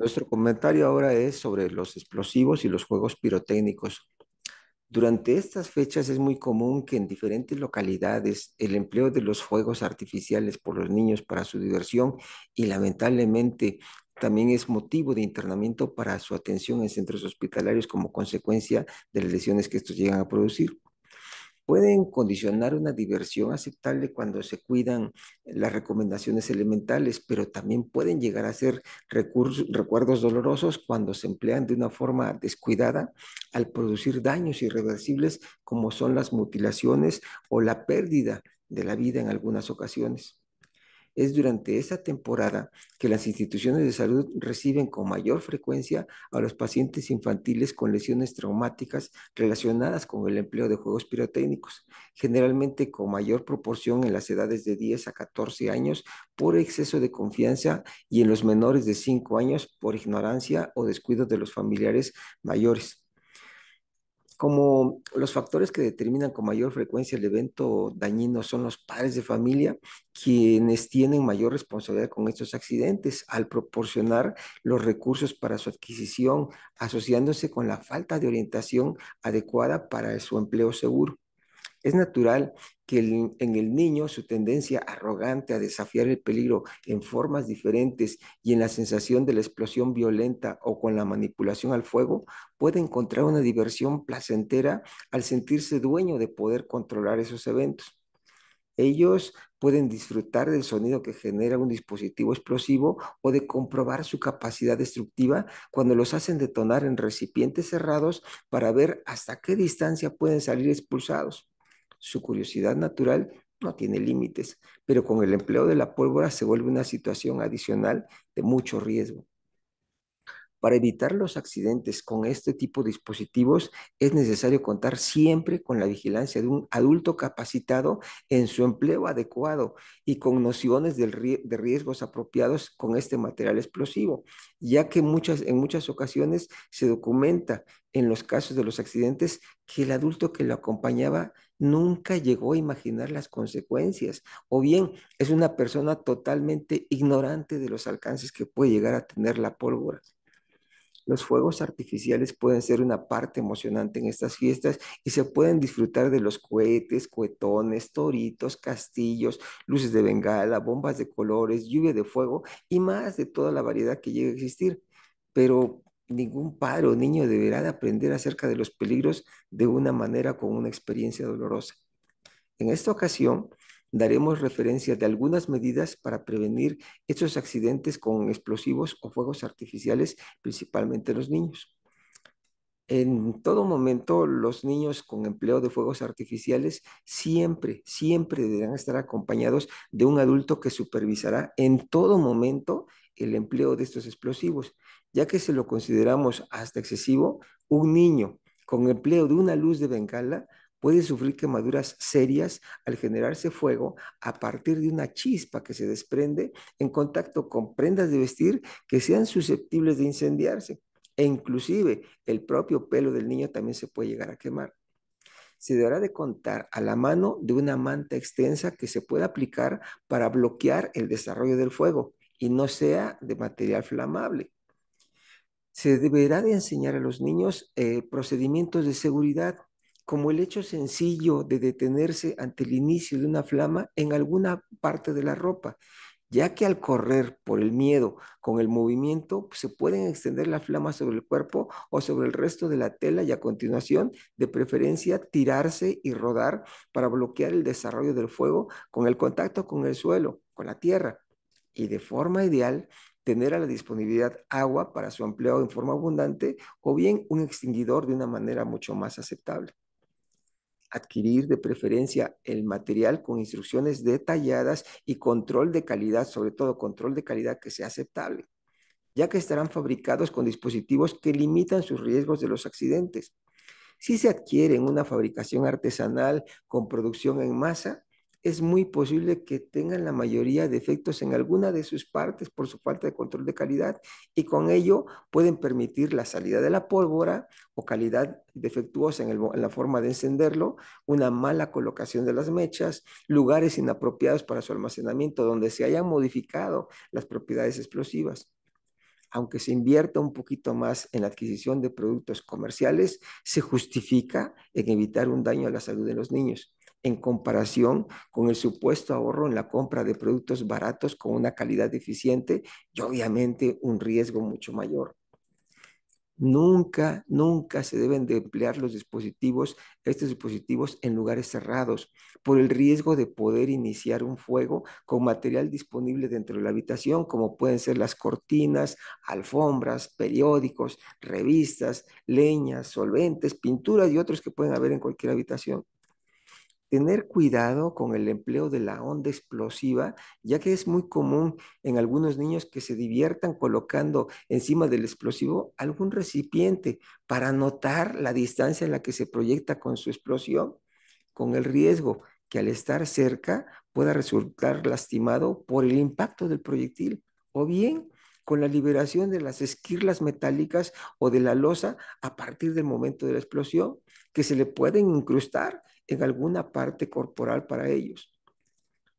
Nuestro comentario ahora es sobre los explosivos y los juegos pirotécnicos. Durante estas fechas es muy común que en diferentes localidades el empleo de los juegos artificiales por los niños para su diversión y lamentablemente también es motivo de internamiento para su atención en centros hospitalarios como consecuencia de las lesiones que estos llegan a producir pueden condicionar una diversión aceptable cuando se cuidan las recomendaciones elementales, pero también pueden llegar a ser recuerdos dolorosos cuando se emplean de una forma descuidada al producir daños irreversibles como son las mutilaciones o la pérdida de la vida en algunas ocasiones es durante esta temporada que las instituciones de salud reciben con mayor frecuencia a los pacientes infantiles con lesiones traumáticas relacionadas con el empleo de juegos pirotécnicos, generalmente con mayor proporción en las edades de 10 a 14 años por exceso de confianza y en los menores de 5 años por ignorancia o descuido de los familiares mayores. Como los factores que determinan con mayor frecuencia el evento dañino son los padres de familia, quienes tienen mayor responsabilidad con estos accidentes al proporcionar los recursos para su adquisición, asociándose con la falta de orientación adecuada para su empleo seguro. Es natural que en el niño su tendencia arrogante a desafiar el peligro en formas diferentes y en la sensación de la explosión violenta o con la manipulación al fuego puede encontrar una diversión placentera al sentirse dueño de poder controlar esos eventos. Ellos pueden disfrutar del sonido que genera un dispositivo explosivo o de comprobar su capacidad destructiva cuando los hacen detonar en recipientes cerrados para ver hasta qué distancia pueden salir expulsados. Su curiosidad natural no tiene límites, pero con el empleo de la pólvora se vuelve una situación adicional de mucho riesgo. Para evitar los accidentes con este tipo de dispositivos es necesario contar siempre con la vigilancia de un adulto capacitado en su empleo adecuado y con nociones de riesgos apropiados con este material explosivo, ya que muchas, en muchas ocasiones se documenta en los casos de los accidentes que el adulto que lo acompañaba nunca llegó a imaginar las consecuencias, o bien es una persona totalmente ignorante de los alcances que puede llegar a tener la pólvora. Los fuegos artificiales pueden ser una parte emocionante en estas fiestas y se pueden disfrutar de los cohetes, cohetones, toritos, castillos, luces de bengala, bombas de colores, lluvia de fuego y más de toda la variedad que llega a existir. Pero ningún padre o niño deberá de aprender acerca de los peligros de una manera con una experiencia dolorosa. En esta ocasión, daremos referencia de algunas medidas para prevenir estos accidentes con explosivos o fuegos artificiales, principalmente los niños. En todo momento, los niños con empleo de fuegos artificiales siempre, siempre deberán estar acompañados de un adulto que supervisará en todo momento el empleo de estos explosivos ya que se lo consideramos hasta excesivo, un niño con empleo de una luz de bengala puede sufrir quemaduras serias al generarse fuego a partir de una chispa que se desprende en contacto con prendas de vestir que sean susceptibles de incendiarse e inclusive el propio pelo del niño también se puede llegar a quemar. Se deberá de contar a la mano de una manta extensa que se pueda aplicar para bloquear el desarrollo del fuego y no sea de material flamable se deberá de enseñar a los niños eh, procedimientos de seguridad, como el hecho sencillo de detenerse ante el inicio de una flama en alguna parte de la ropa, ya que al correr por el miedo con el movimiento pues, se pueden extender la flamas sobre el cuerpo o sobre el resto de la tela y a continuación, de preferencia, tirarse y rodar para bloquear el desarrollo del fuego con el contacto con el suelo, con la tierra. Y de forma ideal, tener a la disponibilidad agua para su empleo en forma abundante o bien un extinguidor de una manera mucho más aceptable. Adquirir de preferencia el material con instrucciones detalladas y control de calidad, sobre todo control de calidad que sea aceptable, ya que estarán fabricados con dispositivos que limitan sus riesgos de los accidentes. Si se adquieren una fabricación artesanal con producción en masa, es muy posible que tengan la mayoría de defectos en alguna de sus partes por su falta de control de calidad y con ello pueden permitir la salida de la pólvora o calidad defectuosa en, en la forma de encenderlo, una mala colocación de las mechas, lugares inapropiados para su almacenamiento donde se hayan modificado las propiedades explosivas aunque se invierta un poquito más en la adquisición de productos comerciales, se justifica en evitar un daño a la salud de los niños en comparación con el supuesto ahorro en la compra de productos baratos con una calidad deficiente y obviamente un riesgo mucho mayor. Nunca, nunca se deben de emplear los dispositivos, estos dispositivos en lugares cerrados, por el riesgo de poder iniciar un fuego con material disponible dentro de la habitación, como pueden ser las cortinas, alfombras, periódicos, revistas, leñas, solventes, pinturas y otros que pueden haber en cualquier habitación tener cuidado con el empleo de la onda explosiva, ya que es muy común en algunos niños que se diviertan colocando encima del explosivo algún recipiente para notar la distancia en la que se proyecta con su explosión, con el riesgo que al estar cerca pueda resultar lastimado por el impacto del proyectil o bien con la liberación de las esquirlas metálicas o de la losa a partir del momento de la explosión que se le pueden incrustar en alguna parte corporal para ellos.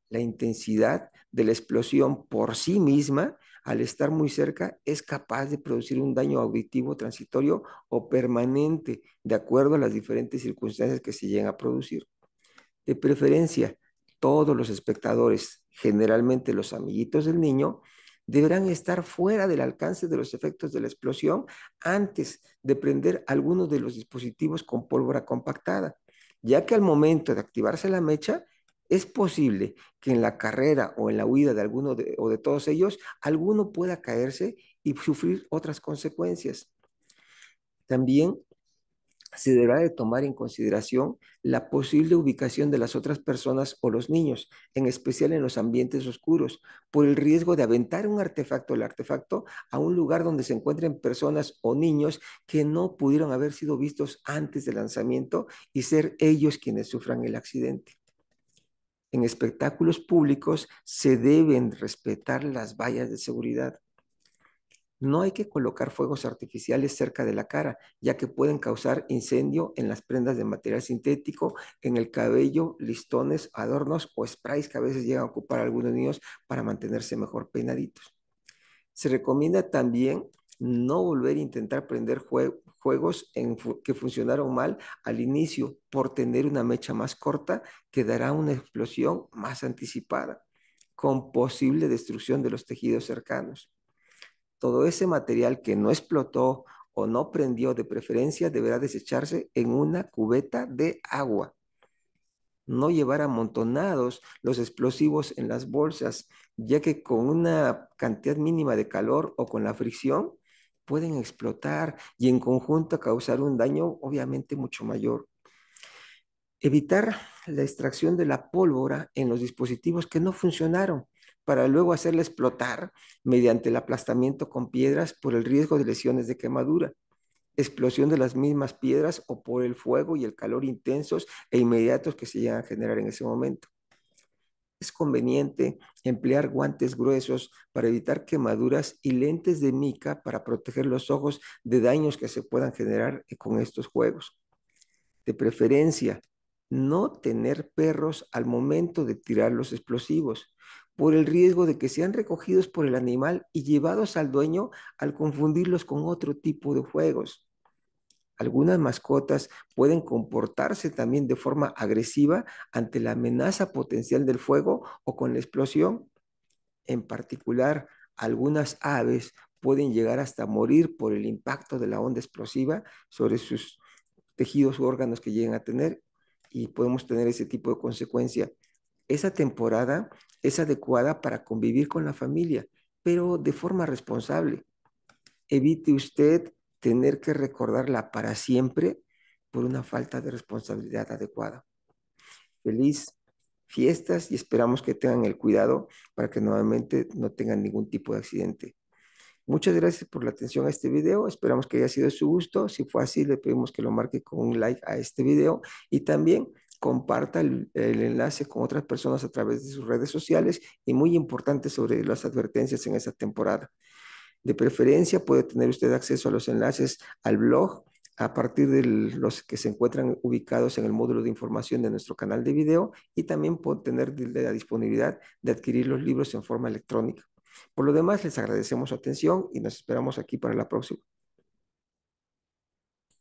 La intensidad de la explosión por sí misma, al estar muy cerca, es capaz de producir un daño auditivo transitorio o permanente, de acuerdo a las diferentes circunstancias que se lleguen a producir. De preferencia, todos los espectadores, generalmente los amiguitos del niño, deberán estar fuera del alcance de los efectos de la explosión antes de prender algunos de los dispositivos con pólvora compactada, ya que al momento de activarse la mecha, es posible que en la carrera o en la huida de alguno o de todos ellos, alguno pueda caerse y sufrir otras consecuencias. También se deberá de tomar en consideración la posible ubicación de las otras personas o los niños, en especial en los ambientes oscuros, por el riesgo de aventar un artefacto, el artefacto, a un lugar donde se encuentren personas o niños que no pudieron haber sido vistos antes del lanzamiento y ser ellos quienes sufran el accidente. En espectáculos públicos se deben respetar las vallas de seguridad no hay que colocar fuegos artificiales cerca de la cara, ya que pueden causar incendio en las prendas de material sintético, en el cabello, listones, adornos o sprays que a veces llegan a ocupar algunos niños para mantenerse mejor peinaditos. Se recomienda también no volver a intentar prender juegos que funcionaron mal al inicio por tener una mecha más corta que dará una explosión más anticipada, con posible destrucción de los tejidos cercanos todo ese material que no explotó o no prendió de preferencia deberá desecharse en una cubeta de agua. No llevar amontonados los explosivos en las bolsas, ya que con una cantidad mínima de calor o con la fricción pueden explotar y en conjunto causar un daño obviamente mucho mayor evitar la extracción de la pólvora en los dispositivos que no funcionaron para luego hacerla explotar mediante el aplastamiento con piedras por el riesgo de lesiones de quemadura, explosión de las mismas piedras o por el fuego y el calor intensos e inmediatos que se llegan a generar en ese momento. Es conveniente emplear guantes gruesos para evitar quemaduras y lentes de mica para proteger los ojos de daños que se puedan generar eh, con estos juegos. De preferencia, no tener perros al momento de tirar los explosivos, por el riesgo de que sean recogidos por el animal y llevados al dueño al confundirlos con otro tipo de juegos. Algunas mascotas pueden comportarse también de forma agresiva ante la amenaza potencial del fuego o con la explosión. En particular, algunas aves pueden llegar hasta morir por el impacto de la onda explosiva sobre sus tejidos u órganos que lleguen a tener y podemos tener ese tipo de consecuencia. Esa temporada es adecuada para convivir con la familia, pero de forma responsable. Evite usted tener que recordarla para siempre por una falta de responsabilidad adecuada. Feliz fiestas y esperamos que tengan el cuidado para que nuevamente no tengan ningún tipo de accidente. Muchas gracias por la atención a este video. Esperamos que haya sido de su gusto. Si fue así, le pedimos que lo marque con un like a este video y también comparta el, enlace con otras personas a través de sus redes sociales y muy importante sobre las advertencias en esta temporada. De preferencia puede tener usted acceso a los enlaces al blog a partir de los que se encuentran ubicados en el módulo de información de nuestro canal de video y también puede tener la disponibilidad de adquirir los libros en forma electrónica. Por lo demás, les agradecemos su atención y nos esperamos aquí para la próxima.